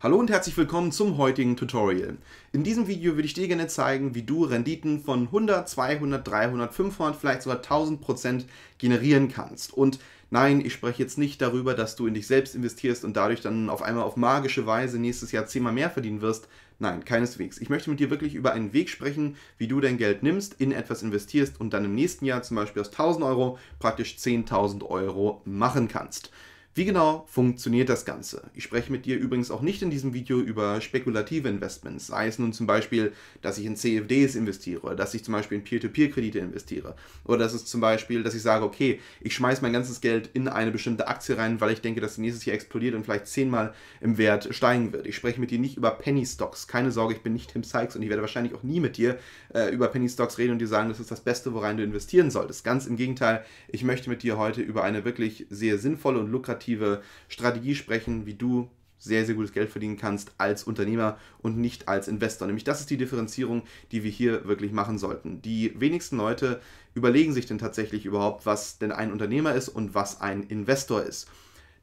Hallo und herzlich willkommen zum heutigen Tutorial. In diesem Video würde ich dir gerne zeigen, wie du Renditen von 100, 200, 300, 500, vielleicht sogar 1000 Prozent generieren kannst. Und nein, ich spreche jetzt nicht darüber, dass du in dich selbst investierst und dadurch dann auf einmal auf magische Weise nächstes Jahr zehnmal mehr verdienen wirst. Nein, keineswegs. Ich möchte mit dir wirklich über einen Weg sprechen, wie du dein Geld nimmst, in etwas investierst und dann im nächsten Jahr zum Beispiel aus 1000 Euro praktisch 10.000 Euro machen kannst. Wie genau funktioniert das Ganze? Ich spreche mit dir übrigens auch nicht in diesem Video über spekulative Investments, sei es nun zum Beispiel, dass ich in CFDs investiere, oder dass ich zum Beispiel in Peer-to-Peer-Kredite investiere, oder dass es zum Beispiel, dass ich sage, okay, ich schmeiße mein ganzes Geld in eine bestimmte Aktie rein, weil ich denke, dass sie nächstes Jahr explodiert und vielleicht zehnmal im Wert steigen wird. Ich spreche mit dir nicht über Penny-Stocks. Keine Sorge, ich bin nicht Tim Sykes und ich werde wahrscheinlich auch nie mit dir äh, über Penny-Stocks reden und dir sagen, das ist das Beste, worein du investieren solltest. Ganz im Gegenteil, ich möchte mit dir heute über eine wirklich sehr sinnvolle und lukrative operative Strategie sprechen, wie du sehr, sehr gutes Geld verdienen kannst als Unternehmer und nicht als Investor. Nämlich das ist die Differenzierung, die wir hier wirklich machen sollten. Die wenigsten Leute überlegen sich denn tatsächlich überhaupt, was denn ein Unternehmer ist und was ein Investor ist.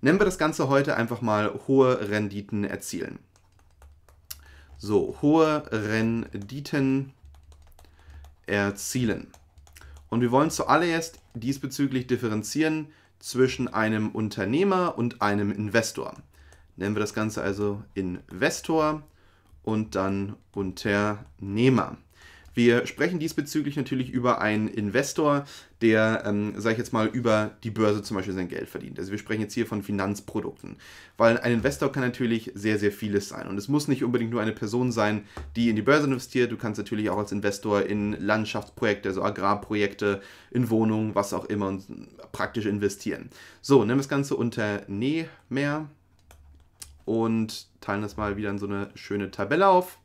Nennen wir das Ganze heute einfach mal hohe Renditen erzielen. So, hohe Renditen erzielen. Und wir wollen zuallererst diesbezüglich differenzieren, zwischen einem Unternehmer und einem Investor. Nennen wir das Ganze also Investor und dann Unternehmer. Wir sprechen diesbezüglich natürlich über einen Investor, der, ähm, sage ich jetzt mal, über die Börse zum Beispiel sein Geld verdient. Also wir sprechen jetzt hier von Finanzprodukten, weil ein Investor kann natürlich sehr, sehr vieles sein. Und es muss nicht unbedingt nur eine Person sein, die in die Börse investiert. Du kannst natürlich auch als Investor in Landschaftsprojekte, also Agrarprojekte, in Wohnungen, was auch immer, und praktisch investieren. So, nehmen wir das Ganze unter Näh mehr und teilen das mal wieder in so eine schöne Tabelle auf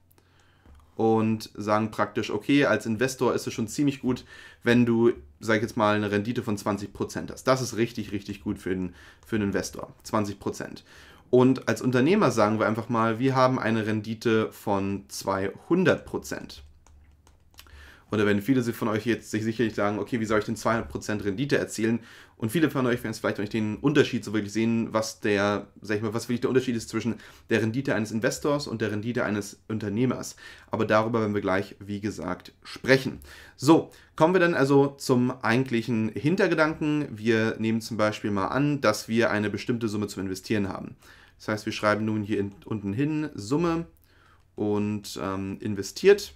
und sagen praktisch, okay, als Investor ist es schon ziemlich gut, wenn du, sag ich jetzt mal, eine Rendite von 20% hast. Das ist richtig, richtig gut für einen für Investor. 20%. Und als Unternehmer sagen wir einfach mal, wir haben eine Rendite von 200 und da werden viele von euch jetzt sich sicherlich sagen, okay, wie soll ich denn 200% Rendite erzielen? Und viele von euch werden jetzt vielleicht noch nicht den Unterschied so wirklich sehen, was der, sag ich mal, was wirklich der Unterschied ist zwischen der Rendite eines Investors und der Rendite eines Unternehmers. Aber darüber werden wir gleich, wie gesagt, sprechen. So, kommen wir dann also zum eigentlichen Hintergedanken. Wir nehmen zum Beispiel mal an, dass wir eine bestimmte Summe zum Investieren haben. Das heißt, wir schreiben nun hier unten hin Summe und ähm, investiert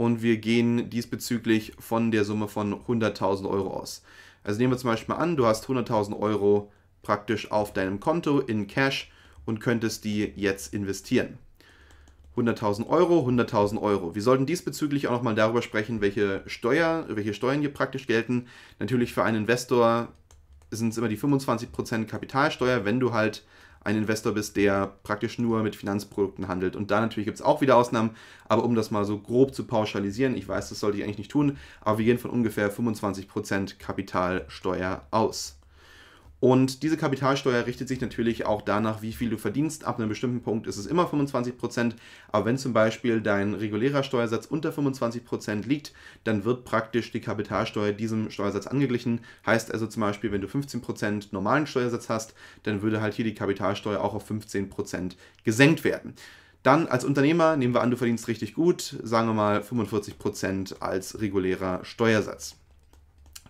und wir gehen diesbezüglich von der Summe von 100.000 Euro aus. Also nehmen wir zum Beispiel mal an, du hast 100.000 Euro praktisch auf deinem Konto in Cash und könntest die jetzt investieren. 100.000 Euro, 100.000 Euro. Wir sollten diesbezüglich auch nochmal darüber sprechen, welche, Steuer, welche Steuern hier praktisch gelten. Natürlich für einen Investor sind es immer die 25% Kapitalsteuer, wenn du halt ein Investor bist, der praktisch nur mit Finanzprodukten handelt. Und da natürlich gibt es auch wieder Ausnahmen, aber um das mal so grob zu pauschalisieren, ich weiß, das sollte ich eigentlich nicht tun, aber wir gehen von ungefähr 25% Kapitalsteuer aus. Und diese Kapitalsteuer richtet sich natürlich auch danach, wie viel du verdienst. Ab einem bestimmten Punkt ist es immer 25%. Aber wenn zum Beispiel dein regulärer Steuersatz unter 25% liegt, dann wird praktisch die Kapitalsteuer diesem Steuersatz angeglichen. Heißt also zum Beispiel, wenn du 15% normalen Steuersatz hast, dann würde halt hier die Kapitalsteuer auch auf 15% gesenkt werden. Dann als Unternehmer nehmen wir an, du verdienst richtig gut, sagen wir mal 45% als regulärer Steuersatz.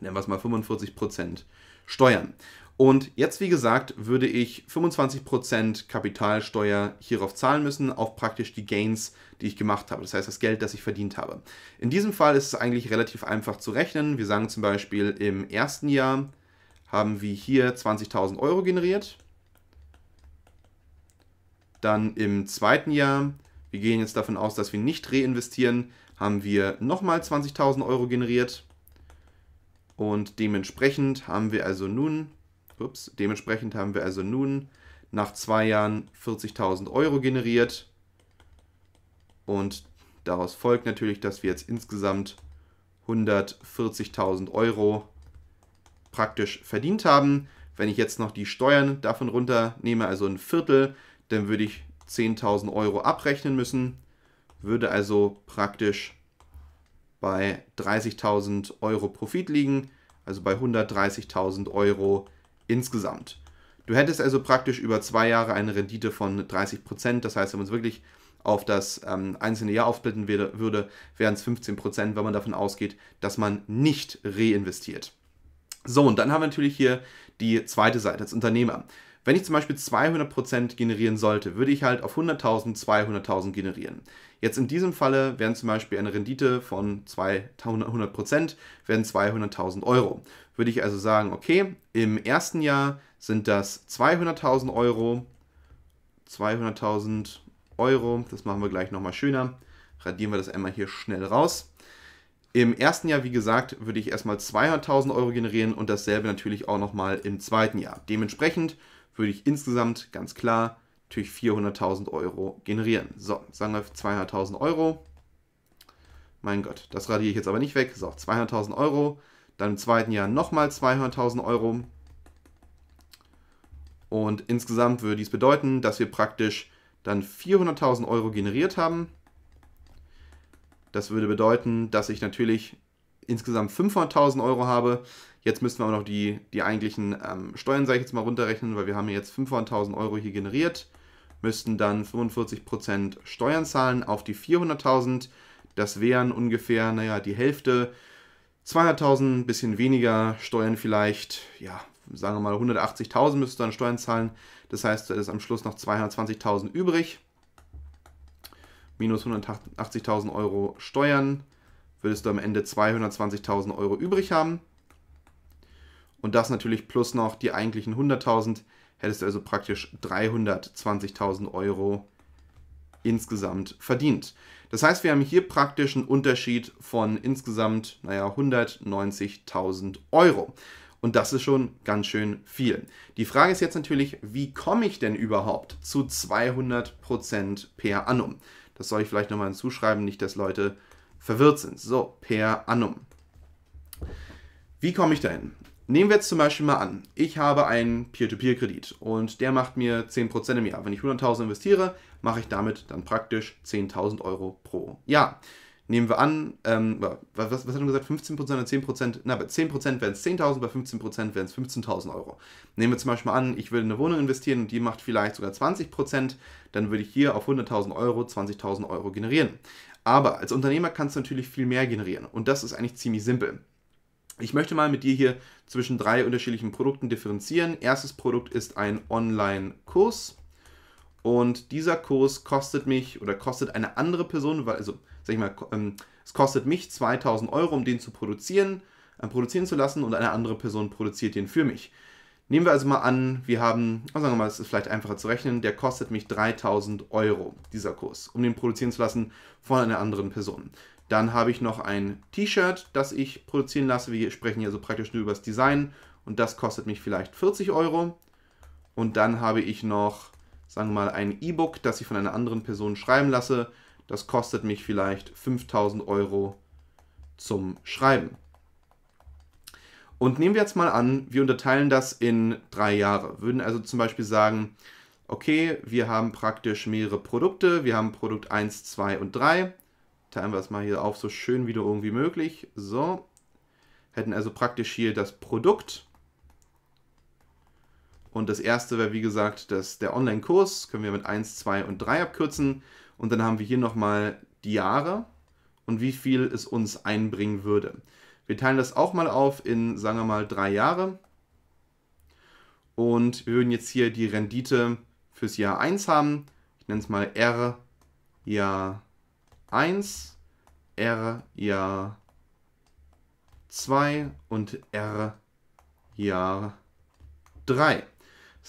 Nennen wir es mal 45% Steuern. Und jetzt, wie gesagt, würde ich 25% Kapitalsteuer hierauf zahlen müssen, auf praktisch die Gains, die ich gemacht habe. Das heißt, das Geld, das ich verdient habe. In diesem Fall ist es eigentlich relativ einfach zu rechnen. Wir sagen zum Beispiel, im ersten Jahr haben wir hier 20.000 Euro generiert. Dann im zweiten Jahr, wir gehen jetzt davon aus, dass wir nicht reinvestieren, haben wir nochmal 20.000 Euro generiert. Und dementsprechend haben wir also nun Ups. Dementsprechend haben wir also nun nach zwei Jahren 40.000 Euro generiert. Und daraus folgt natürlich, dass wir jetzt insgesamt 140.000 Euro praktisch verdient haben. Wenn ich jetzt noch die Steuern davon runternehme, also ein Viertel, dann würde ich 10.000 Euro abrechnen müssen. Würde also praktisch bei 30.000 Euro Profit liegen, also bei 130.000 Euro insgesamt. Du hättest also praktisch über zwei Jahre eine Rendite von 30 Prozent. Das heißt, wenn man es wirklich auf das ähm, einzelne Jahr aufsplitten würde, wären es 15 Prozent, wenn man davon ausgeht, dass man nicht reinvestiert. So, und dann haben wir natürlich hier die zweite Seite als Unternehmer. Wenn ich zum Beispiel 200% generieren sollte, würde ich halt auf 100.000 200.000 generieren. Jetzt in diesem Falle wären zum Beispiel eine Rendite von 200%, wären 200.000 Euro würde ich also sagen, okay, im ersten Jahr sind das 200.000 Euro. 200.000 Euro, das machen wir gleich nochmal schöner. Radieren wir das einmal hier schnell raus. Im ersten Jahr, wie gesagt, würde ich erstmal 200.000 Euro generieren und dasselbe natürlich auch nochmal im zweiten Jahr. Dementsprechend würde ich insgesamt ganz klar natürlich 400.000 Euro generieren. So, sagen wir 200.000 Euro. Mein Gott, das radiere ich jetzt aber nicht weg. So, 200.000 Euro dann im zweiten Jahr nochmal 200.000 Euro. Und insgesamt würde dies bedeuten, dass wir praktisch dann 400.000 Euro generiert haben. Das würde bedeuten, dass ich natürlich insgesamt 500.000 Euro habe. Jetzt müssen wir aber noch die, die eigentlichen ähm, Steuern, sage ich jetzt mal, runterrechnen, weil wir haben jetzt 500.000 Euro hier generiert, müssten dann 45% Steuern zahlen auf die 400.000. Das wären ungefähr, naja, die Hälfte 200.000, bisschen weniger, Steuern vielleicht, ja, sagen wir mal 180.000 müsstest du an Steuern zahlen. Das heißt, du hättest am Schluss noch 220.000 übrig. Minus 180.000 Euro Steuern würdest du am Ende 220.000 Euro übrig haben. Und das natürlich plus noch die eigentlichen 100.000, hättest du also praktisch 320.000 Euro insgesamt verdient. Das heißt, wir haben hier praktisch einen Unterschied von insgesamt, naja, 190.000 Euro. Und das ist schon ganz schön viel. Die Frage ist jetzt natürlich, wie komme ich denn überhaupt zu 200% per annum? Das soll ich vielleicht nochmal hinzuschreiben, nicht, dass Leute verwirrt sind. So, per annum. Wie komme ich dahin? Nehmen wir jetzt zum Beispiel mal an, ich habe einen Peer-to-Peer-Kredit und der macht mir 10% im Jahr. Wenn ich 100.000 investiere, mache ich damit dann praktisch 10.000 Euro pro Jahr. Nehmen wir an, ähm, was, was, hat man gesagt, 15% oder 10%? Na, bei 10% wären es 10.000, bei 15% wären es 15.000 Euro. Nehmen wir zum Beispiel an, ich will in eine Wohnung investieren und die macht vielleicht sogar 20%, dann würde ich hier auf 100.000 Euro 20.000 Euro generieren. Aber als Unternehmer kannst du natürlich viel mehr generieren und das ist eigentlich ziemlich simpel. Ich möchte mal mit dir hier zwischen drei unterschiedlichen Produkten differenzieren. Erstes Produkt ist ein Online-Kurs. Und dieser Kurs kostet mich oder kostet eine andere Person, weil, also, sag ich mal, ähm, es kostet mich 2000 Euro, um den zu produzieren, äh, produzieren zu lassen und eine andere Person produziert den für mich. Nehmen wir also mal an, wir haben, oh, sagen wir mal, es ist vielleicht einfacher zu rechnen, der kostet mich 3000 Euro, dieser Kurs, um den produzieren zu lassen von einer anderen Person. Dann habe ich noch ein T-Shirt, das ich produzieren lasse. Wir sprechen hier so also praktisch nur über das Design und das kostet mich vielleicht 40 Euro. Und dann habe ich noch sagen wir mal, ein E-Book, das ich von einer anderen Person schreiben lasse. Das kostet mich vielleicht 5000 Euro zum Schreiben. Und nehmen wir jetzt mal an, wir unterteilen das in drei Jahre. Würden also zum Beispiel sagen, okay, wir haben praktisch mehrere Produkte. Wir haben Produkt 1, 2 und 3. Teilen wir es mal hier auf, so schön wie irgendwie möglich. So. Hätten also praktisch hier das Produkt und das erste wäre, wie gesagt, dass der Online-Kurs, können wir mit 1, 2 und 3 abkürzen. Und dann haben wir hier nochmal die Jahre und wie viel es uns einbringen würde. Wir teilen das auch mal auf in, sagen wir mal, drei Jahre. Und wir würden jetzt hier die Rendite fürs Jahr 1 haben. Ich nenne es mal R Jahr 1, R Jahr 2 und R Jahr 3.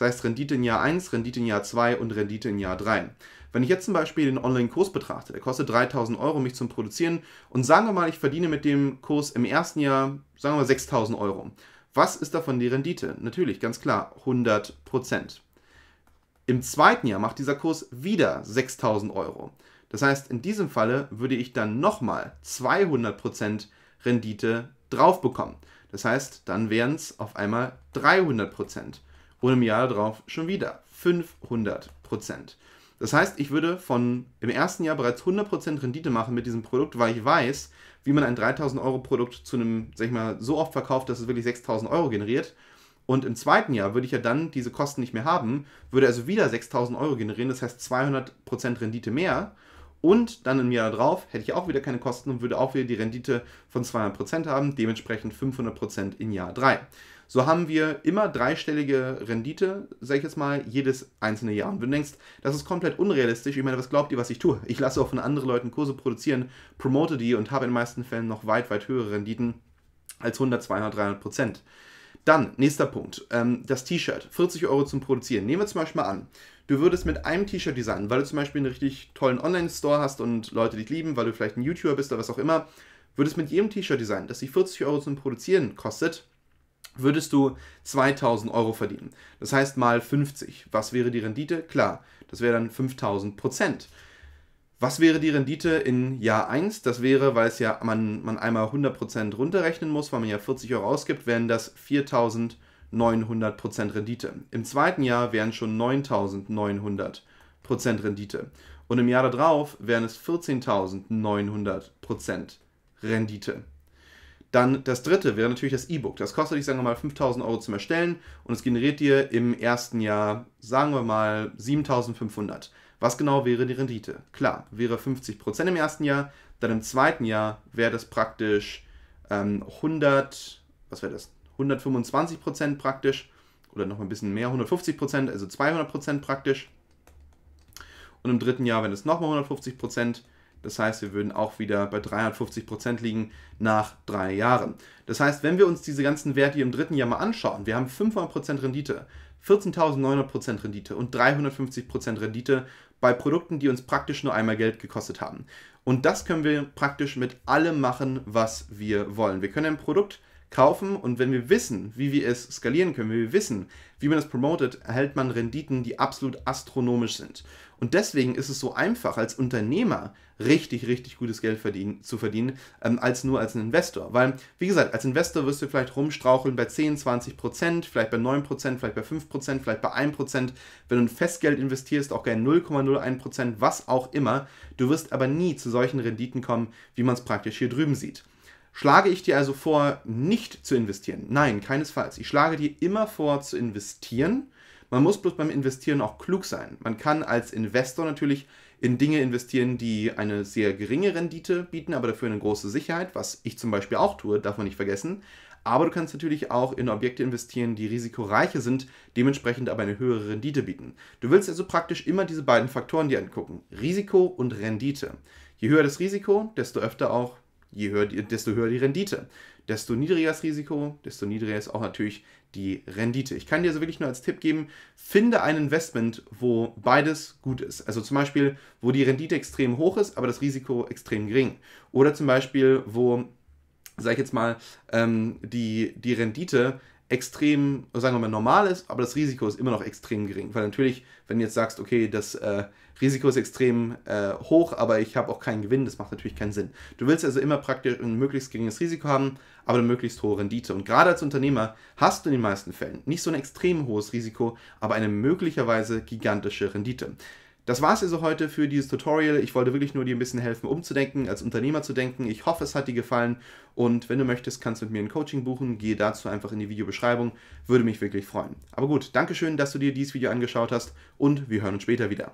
Das heißt Rendite in Jahr 1, Rendite in Jahr 2 und Rendite in Jahr 3. Wenn ich jetzt zum Beispiel den Online-Kurs betrachte, der kostet 3000 Euro mich zum Produzieren und sagen wir mal, ich verdiene mit dem Kurs im ersten Jahr, sagen wir mal 6000 Euro. Was ist davon die Rendite? Natürlich, ganz klar, 100 Im zweiten Jahr macht dieser Kurs wieder 6000 Euro. Das heißt, in diesem Falle würde ich dann nochmal 200 Rendite drauf bekommen. Das heißt, dann wären es auf einmal 300 Prozent und im Jahr darauf schon wieder 500 Prozent. Das heißt, ich würde von im ersten Jahr bereits 100% Rendite machen mit diesem Produkt, weil ich weiß, wie man ein 3000 Euro Produkt zu einem, sag ich mal, so oft verkauft, dass es wirklich 6000 Euro generiert. Und im zweiten Jahr würde ich ja dann diese Kosten nicht mehr haben, würde also wieder 6000 Euro generieren, das heißt 200% Rendite mehr. Und dann im Jahr darauf hätte ich auch wieder keine Kosten und würde auch wieder die Rendite von 200% haben, dementsprechend 500% in Jahr 3. So haben wir immer dreistellige Rendite, sag ich jetzt mal, jedes einzelne Jahr. Und wenn du denkst, das ist komplett unrealistisch, ich meine, was glaubt ihr, was ich tue? Ich lasse auch von anderen Leuten Kurse produzieren, promote die und habe in den meisten Fällen noch weit, weit höhere Renditen als 100, 200, 300 Prozent. Dann, nächster Punkt, ähm, das T-Shirt. 40 Euro zum Produzieren. Nehmen wir zum Beispiel mal an, du würdest mit einem T-Shirt designen, weil du zum Beispiel einen richtig tollen Online-Store hast und Leute dich lieben, weil du vielleicht ein YouTuber bist oder was auch immer, würdest mit jedem T-Shirt designen, das dich 40 Euro zum Produzieren kostet, würdest du 2000 Euro verdienen. Das heißt mal 50. Was wäre die Rendite? Klar, das wäre dann 5000 Prozent. Was wäre die Rendite in Jahr 1? Das wäre, weil es ja man, man einmal 100% runterrechnen muss, weil man ja 40 Euro ausgibt, wären das 4900% Rendite. Im zweiten Jahr wären schon 9900% Rendite. Und im Jahr darauf wären es 14.900% Rendite. Dann das dritte wäre natürlich das E-Book. Das kostet dich, sagen wir mal, 5000 Euro zum Erstellen und es generiert dir im ersten Jahr, sagen wir mal, 7500. Was genau wäre die Rendite? Klar, wäre 50% im ersten Jahr, dann im zweiten Jahr wäre das praktisch ähm, 100, was wäre das? 125% praktisch oder noch ein bisschen mehr, 150%, also 200% praktisch. Und im dritten Jahr wenn es nochmal 150%. Das heißt, wir würden auch wieder bei 350 Prozent liegen nach drei Jahren. Das heißt, wenn wir uns diese ganzen Werte hier im dritten Jahr mal anschauen, wir haben 500 Prozent Rendite, 14.900 Prozent Rendite und 350 Prozent Rendite bei Produkten, die uns praktisch nur einmal Geld gekostet haben. Und das können wir praktisch mit allem machen, was wir wollen. Wir können ein Produkt kaufen und wenn wir wissen, wie wir es skalieren können, wenn wir wissen, wie man es promotet, erhält man Renditen, die absolut astronomisch sind. Und deswegen ist es so einfach, als Unternehmer richtig, richtig gutes Geld verdienen, zu verdienen, ähm, als nur als ein Investor. Weil, wie gesagt, als Investor wirst du vielleicht rumstraucheln bei 10, 20 Prozent, vielleicht bei 9 Prozent, vielleicht bei 5 Prozent, vielleicht bei 1 Prozent. Wenn du ein Festgeld investierst, auch gerne 0,01 Prozent, was auch immer. Du wirst aber nie zu solchen Renditen kommen, wie man es praktisch hier drüben sieht. Schlage ich dir also vor, nicht zu investieren? Nein, keinesfalls. Ich schlage dir immer vor, zu investieren. Man muss bloß beim Investieren auch klug sein. Man kann als Investor natürlich in Dinge investieren, die eine sehr geringe Rendite bieten, aber dafür eine große Sicherheit, was ich zum Beispiel auch tue, darf man nicht vergessen. Aber du kannst natürlich auch in Objekte investieren, die risikoreicher sind, dementsprechend aber eine höhere Rendite bieten. Du willst also praktisch immer diese beiden Faktoren dir angucken, Risiko und Rendite. Je höher das Risiko, desto öfter auch Je höher, desto höher die Rendite. Desto niedriger das Risiko, desto niedriger ist auch natürlich die Rendite. Ich kann dir also wirklich nur als Tipp geben, finde ein Investment, wo beides gut ist. Also zum Beispiel, wo die Rendite extrem hoch ist, aber das Risiko extrem gering. Oder zum Beispiel, wo, sag ich jetzt mal, ähm, die, die Rendite extrem, sagen wir mal, normal ist, aber das Risiko ist immer noch extrem gering. Weil natürlich, wenn du jetzt sagst, okay, das äh, Risiko ist extrem äh, hoch, aber ich habe auch keinen Gewinn, das macht natürlich keinen Sinn. Du willst also immer praktisch ein möglichst geringes Risiko haben, aber eine möglichst hohe Rendite. Und gerade als Unternehmer hast du in den meisten Fällen nicht so ein extrem hohes Risiko, aber eine möglicherweise gigantische Rendite. Das war es also heute für dieses Tutorial. Ich wollte wirklich nur dir ein bisschen helfen, umzudenken, als Unternehmer zu denken. Ich hoffe, es hat dir gefallen. Und wenn du möchtest, kannst du mit mir ein Coaching buchen. Gehe dazu einfach in die Videobeschreibung. Würde mich wirklich freuen. Aber gut, Dankeschön, dass du dir dieses Video angeschaut hast und wir hören uns später wieder.